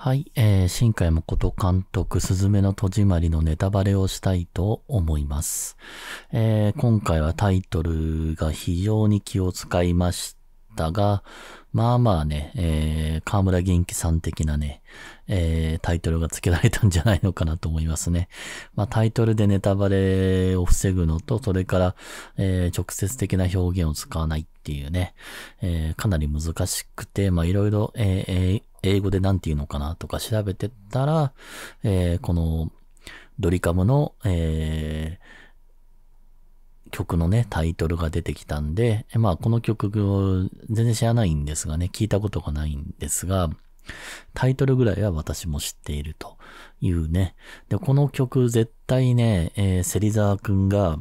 はい、えー、新海誠監督、すずめの戸締まりのネタバレをしたいと思います、えー、今回はタイトルが非常に気を使いましたが、まあまあね、えー、河村元気さん的なね、えー、タイトルが付けられたんじゃないのかなと思いますね。まあタイトルでネタバレを防ぐのと、それから、えー、直接的な表現を使わないっていうね、えー、かなり難しくて、まあいろいろ、えー、英語で何て言うのかなとか調べてたら、えー、このドリカムの、えー、曲のね、タイトルが出てきたんで、まあこの曲を全然知らないんですがね、聞いたことがないんですが、タイトルぐらいは私も知っているというね。で、この曲絶対ね、えー、芹沢くんが、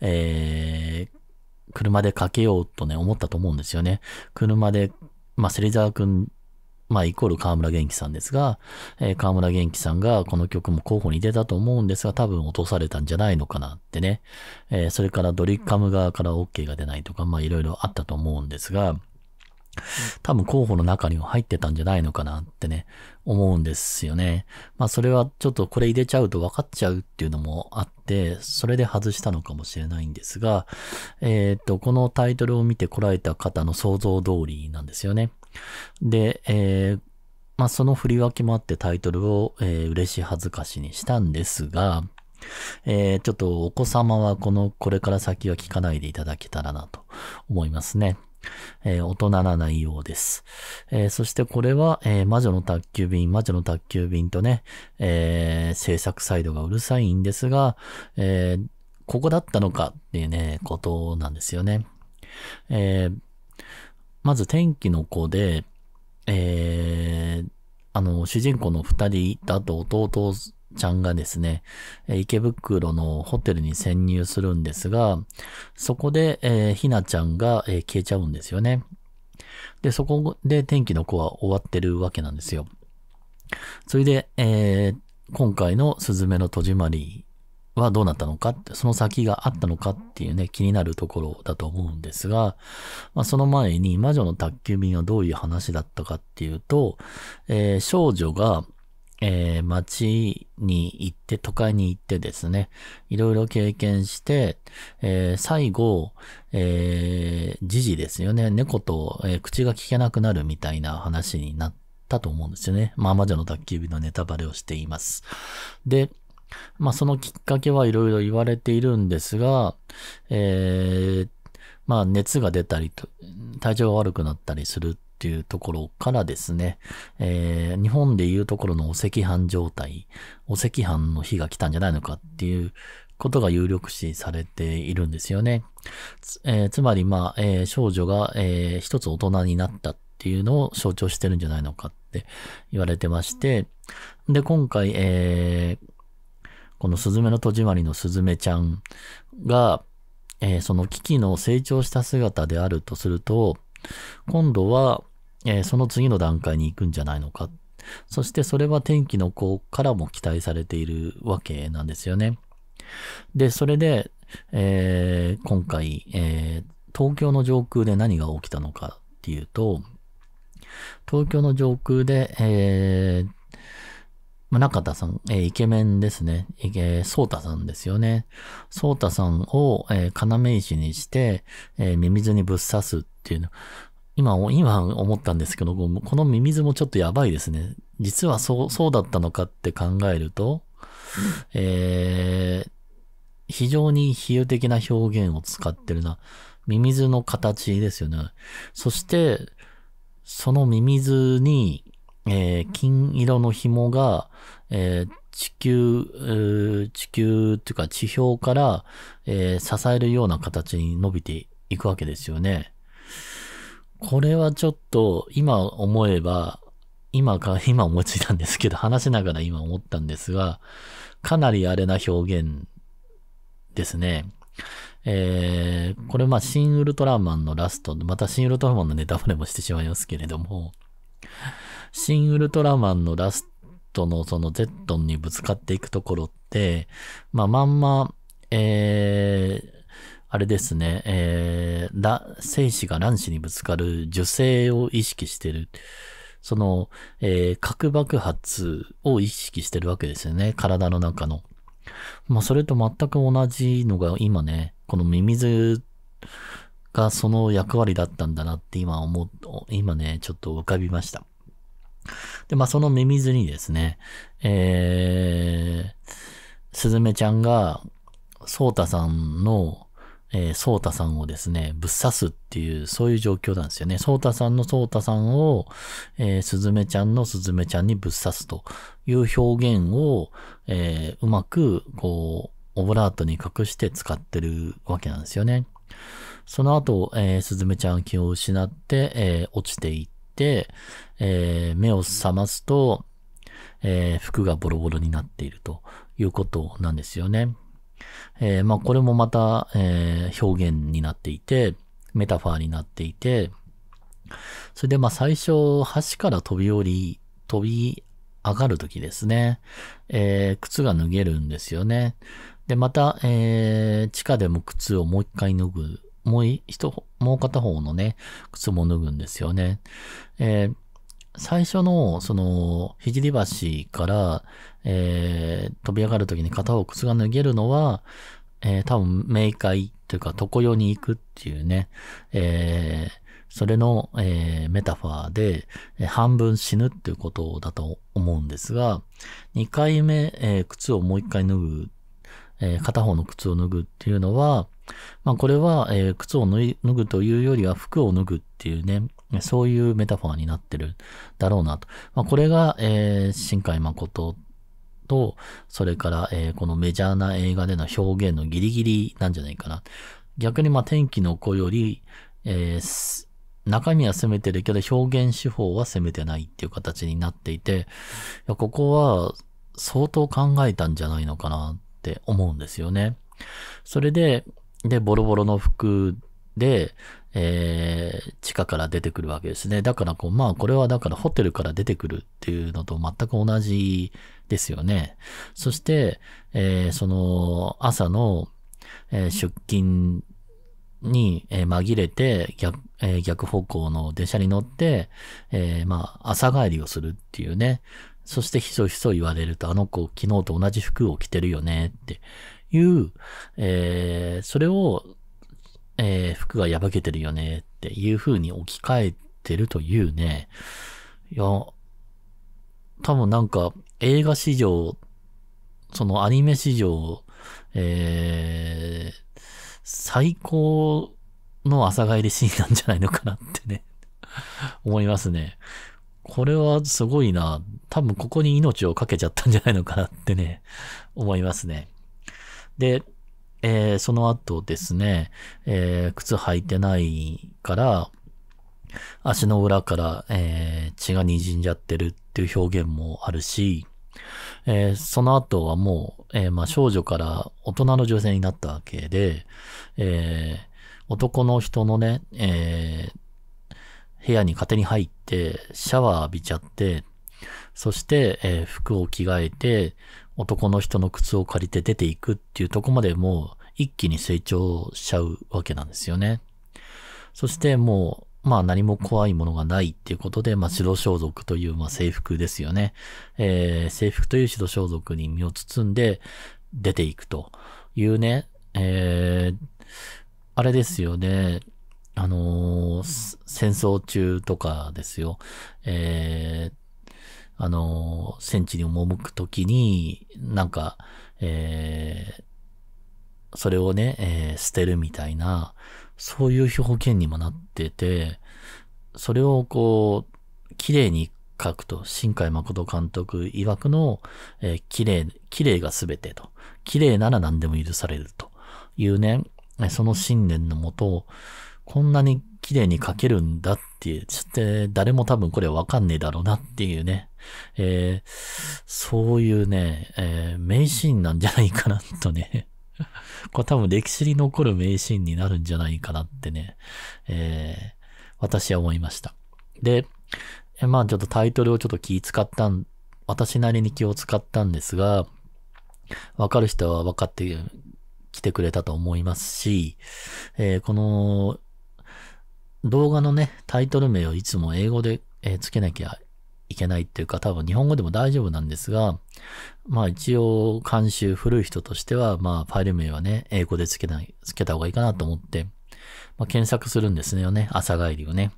えー、車でかけようとね、思ったと思うんですよね。車で、まあ、芹沢くんまあ、イコール河村元気さんですが、えー、河村元気さんがこの曲も候補に出たと思うんですが、多分落とされたんじゃないのかなってね。えー、それからドリカム側から OK が出ないとか、まあ、いろいろあったと思うんですが、多分候補の中にも入ってたんじゃないのかなってね、思うんですよね。まあそれはちょっとこれ入れちゃうと分かっちゃうっていうのもあって、それで外したのかもしれないんですが、えっ、と、このタイトルを見てこられた方の想像通りなんですよね。で、えー、まあ、その振り分けもあってタイトルを、えー、嬉し恥ずかしにしたんですが、えー、ちょっとお子様はこの、これから先は聞かないでいただけたらなと思いますね。えー、大人な内容です。えー、そしてこれは、えー、魔女の宅急便、魔女の宅急便とね、え制作サイドがうるさいんですが、えここだったのかっていうね、ことなんですよね。えまず天気の子で、えー、あの、主人公の二人だと弟ちゃんがですね、池袋のホテルに潜入するんですが、そこで、えー、ひなちゃんが、えー、消えちゃうんですよね。で、そこで天気の子は終わってるわけなんですよ。それで、えー、今回のスズメの戸締まりはどうなったのかって、その先があったのかっていうね、気になるところだと思うんですが、まあ、その前に魔女の宅急便はどういう話だったかっていうと、えー、少女が、えー、街に行って、都会に行ってですね、いろいろ経験して、えー、最後、えー、ジジですよね、猫と、えー、口が聞けなくなるみたいな話になったと思うんですよね。まあ、魔女の宅急便のネタバレをしています。で、まあ、そのきっかけはいろいろ言われているんですが、えー、まあ、熱が出たりと、体調が悪くなったりするっていうところからですね、えー、日本でいうところのお赤飯状態、お赤飯の日が来たんじゃないのかっていうことが有力視されているんですよね。つえー、つまり、まあ、えー、少女が、えー、一つ大人になったっていうのを象徴してるんじゃないのかって言われてまして、で、今回、えー、このすずめの戸締まりのすずめちゃんが、えー、その危機の成長した姿であるとすると、今度は、えー、その次の段階に行くんじゃないのか。そしてそれは天気の子からも期待されているわけなんですよね。で、それで、えー、今回、えー、東京の上空で何が起きたのかっていうと、東京の上空で、えー、まあ、中田さん、えー、イケメンですね。えー、ソーさんですよね。ソーさんを、えー、要石にして、えー、ミミズにぶっ刺すっていうの。今、今思ったんですけど、このミミズもちょっとやばいですね。実はそう、そうだったのかって考えると、えー、非常に比喩的な表現を使ってるな。ミミズの形ですよね。そして、そのミミズに、えー、金色の紐が、えー、地球、地球っていうか地表から、えー、支えるような形に伸びていくわけですよね。これはちょっと今思えば、今か、今思いついたんですけど、話しながら今思ったんですが、かなりアれな表現ですね。えー、これまあ、シン・ウルトラマンのラスト、またシン・ウルトラマンのネタバレもしてしまいますけれども、シン・ウルトラマンのラストのそのゼットンにぶつかっていくところって、まあ、まんま、えー、あれですね、えー、ら、精子が卵子にぶつかる受精を意識してる。その、えー、核爆発を意識してるわけですよね。体の中の。まあ、それと全く同じのが今ね、このミミズがその役割だったんだなって今思う、今ね、ちょっと浮かびました。で、まあ、そのミミズにですね、えー、スズメちゃんが、ソータさんの、えー、ソータさんをですね、ぶっ刺すっていう、そういう状況なんですよね。ソータさんのソータさんを、えー、スズメちゃんのスズメちゃんにぶっ刺すという表現を、えー、うまく、こう、オブラートに隠して使ってるわけなんですよね。その後、えー、スズメちゃん気を失って、えー、落ちていって、えー、目を覚ますと、えー、服がボロボロになっているということなんですよね。えー、まあ、これもまた、え表現になっていて、メタファーになっていて、それでまあ最初、橋から飛び降り、飛び上がるときですね、え靴が脱げるんですよね。で、また、えー、地下でも靴をもう一回脱ぐもう一、もう片方のね、靴も脱ぐんですよね。えー、最初の、その、ひじり橋から、えー、飛び上がるときに片方靴が脱げるのは、えー、多分、冥界というか、常世に行くっていうね、えー、それの、えー、メタファーで、えー、半分死ぬっていうことだと思うんですが、2回目、えー、靴をもう1回脱ぐ、え片方の靴を脱ぐっていうのは、まあ、これは、えー、靴を脱ぐというよりは服を脱ぐっていうね、そういうメタファーになってるだろうなと。まあ、これが、えー、新海誠と、それから、えー、このメジャーな映画での表現のギリギリなんじゃないかな。逆に、まあ、天気の子より、えー、中身は攻めてるけど、表現手法は攻めてないっていう形になっていて、いここは相当考えたんじゃないのかなって思うんですよね。それで、で、ボロボロの服で、えー、地下から出てくるわけですね。だからこう、まあこれはだからホテルから出てくるっていうのと全く同じですよね。そして、えー、その朝の、えー、出勤に、え紛れて逆,、え逆方向の電車に乗って、えまあ朝帰りをするっていうね。そしてひそひそ言われると、あの子昨日と同じ服を着てるよねっていう、えー、それを、えー、服が破けてるよねっていう風に置き換えてるというね、いや、多分なんか映画史上、そのアニメ史上、えー、最高の朝帰りシーンなんじゃないのかなってね思いますね。これはすごいな。多分ここに命をかけちゃったんじゃないのかなってね、思いますね。で、えー、その後ですね、えー、靴履いてないから、足の裏から、えー、血が滲んじゃってるっていう表現もあるし、えー、その後はもう、えー、まあ、少女から大人の女性になったわけで、え男の人のね、え部屋に勝手に入って、シャワー浴びちゃって、そして、え服を着替えて、男の人の靴を借りて出ていくっていうとこまでもう一気に成長しちゃうわけなんですよね。そしてもう、まあ何も怖いものがないっていうことで、まあ白装束という、まあ制服ですよね。えー、制服という白装束に身を包んで出ていくというね、えー、あれですよね。あのー、戦争中とかですよ。えーあの、戦地に赴くときに、なんか、えー、それをね、えー、捨てるみたいな、そういう表現にもなってて、それをこう、綺麗に書くと、新海誠監督曰くの、えー、綺麗、綺麗が全てと、綺麗なら何でも許されるというね、その信念のもと、こんなに綺麗に書けるんだっていう、ちょっと誰も多分これわかんねえだろうなっていうね、えー、そういうね、えー、名シーンなんじゃないかなとね これ多分歴史に残る名シーンになるんじゃないかなってね、えー、私は思いました。で、えまあちょっとタイトルをちょっと気使ったん、私なりに気を使ったんですが、わかる人は分かってきてくれたと思いますし、えー、この動画のね、タイトル名をいつも英語で、えー、つけなきゃいけないっていうか、多分日本語でも大丈夫なんですが、まあ一応監修古い人としては、まあファイル名はね、英語で付けない、付けた方がいいかなと思って、まあ、検索するんですよね、朝帰りをね。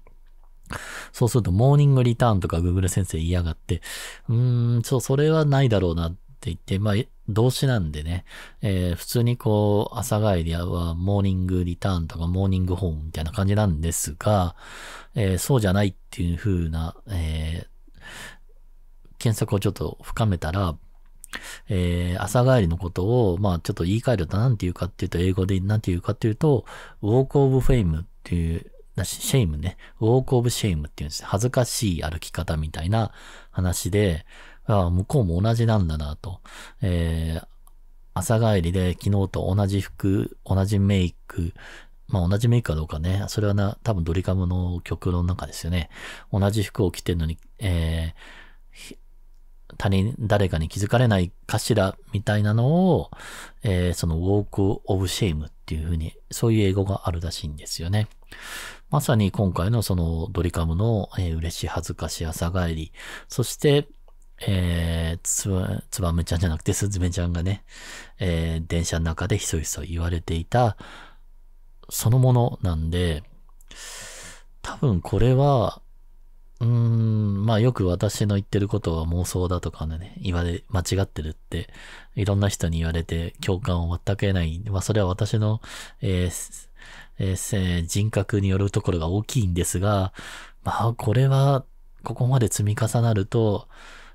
そうすると、モーニングリターンとか Google 先生言いやがって、うーん、そう、それはないだろうなって言って、まあ、動詞なんでね、えー、普通にこう、朝帰りはモーニングリターンとかモーニングホームみたいな感じなんですが、えー、そうじゃないっていう風な、えー検索をちょっと深めたら、えー、朝帰りのことを、まあちょっと言い換えると何て言うかっていうと、英語で何て言うかっていうと、walk of fame っていう、シェイムね。walk of shame っていうんです。恥ずかしい歩き方みたいな話で、あ向こうも同じなんだなと。えー、朝帰りで昨日と同じ服、同じメイク、まあ同じメイクかどうかね。それはな、多分ドリカムの曲の中ですよね。同じ服を着てるのに、えー他人、誰かに気づかれないかしら、みたいなのを、えー、その walk of shame っていうふうに、そういう英語があるらしいんですよね。まさに今回のそのドリカムの、えー、嬉し恥ずかし朝帰り、そして、えー、つば、つばめちゃんじゃなくてすずめちゃんがね、えー、電車の中でひそひそ言われていた、そのものなんで、多分これは、まあよく私の言ってることは妄想だとかね、言われ、間違ってるって、いろんな人に言われて共感を全く得ない。まあそれは私の、えーえー、人格によるところが大きいんですが、まあこれは、ここまで積み重なると、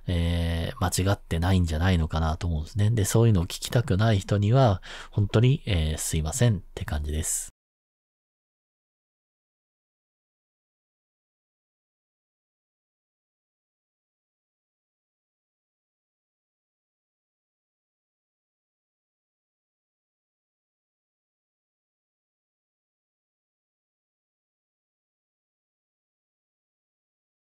えー、間違ってないんじゃないのかなと思うんですね。で、そういうのを聞きたくない人には、本当に、えー、すいませんって感じです。